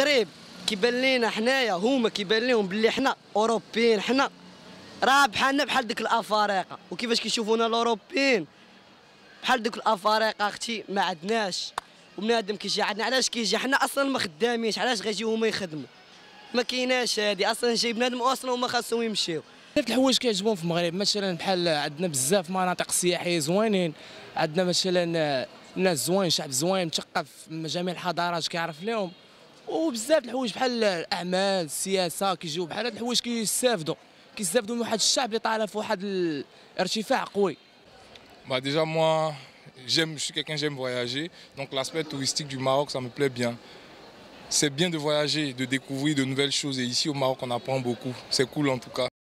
المغرب كيبان لينا حنايا هما كيبان لهم بلي حنا اوروبيين حنا راه بحالنا بحال ديك الافارقه وكيفاش كيشوفونا الاوروبيين بحال دوك الافارقه اختي ما عندناش وبنادم كيجي عندنا علاش كيجي حنا اصلا ما خدامينش علاش غيجيو هما يخدموا ما كايناش هادي اصلا جاي بنادم اصلا هما خاصهم يمشيو بزاف الحوايج كيعجبهم في المغرب مثلا بحال عندنا بزاف مناطق سياحيه زوينين عندنا مثلا ناس زوين شعب زوين مثقف من جميع الحضارات كيعرف لهم Bah, déjà moi, je suis quelqu'un j'aime voyager, donc l'aspect touristique du Maroc, ça me plaît bien. C'est bien de voyager, de découvrir de nouvelles choses et ici au Maroc on apprend beaucoup. C'est cool en tout cas.